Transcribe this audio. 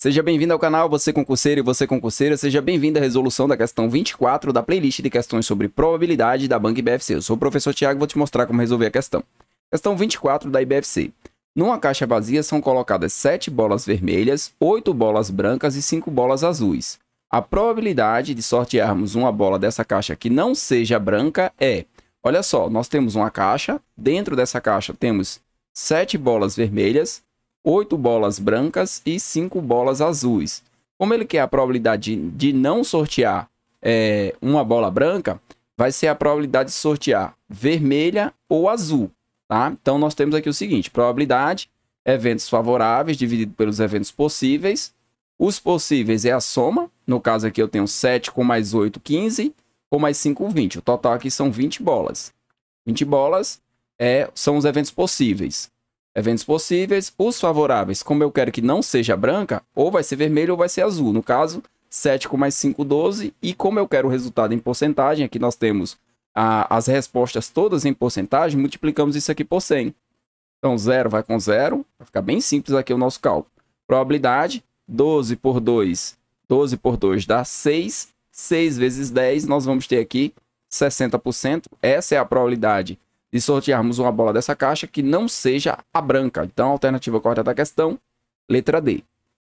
Seja bem-vindo ao canal, você concurseiro e você concurseira, seja bem-vindo à resolução da questão 24 da playlist de questões sobre probabilidade da banca IBFC. Eu sou o professor Tiago e vou te mostrar como resolver a questão. Questão 24 da IBFC. Numa caixa vazia são colocadas 7 bolas vermelhas, 8 bolas brancas e 5 bolas azuis. A probabilidade de sortearmos uma bola dessa caixa que não seja branca é... Olha só, nós temos uma caixa, dentro dessa caixa temos 7 bolas vermelhas, 8 bolas brancas e 5 bolas azuis. Como ele quer a probabilidade de, não sortear é, uma bola branca, vai ser a probabilidade de sortear vermelha ou azul. Tá? Então, nós temos aqui o seguinte, probabilidade, eventos favoráveis dividido pelos eventos possíveis. Os possíveis é a soma, no caso aqui eu tenho 7 com mais 8, 15, com mais 5, 20. O total aqui são 20 bolas. 20 bolas é, são os eventos possíveis. Eventos possíveis, os favoráveis, como eu quero que não seja branca, ou vai ser vermelho ou vai ser azul. No caso, 7 com mais 5, 12. E como eu quero o resultado em porcentagem, aqui nós temos a, as respostas todas em porcentagem, multiplicamos isso aqui por 100. Então, 0 vai com 0, vai ficar bem simples aqui o nosso cálculo. Probabilidade, 12 por 2, 12 por 2 dá 6. 6 vezes 10, nós vamos ter aqui 60%. Essa é a probabilidade de sortearmos uma bola dessa caixa que não seja a branca. Então, a alternativa correta da questão, letra D.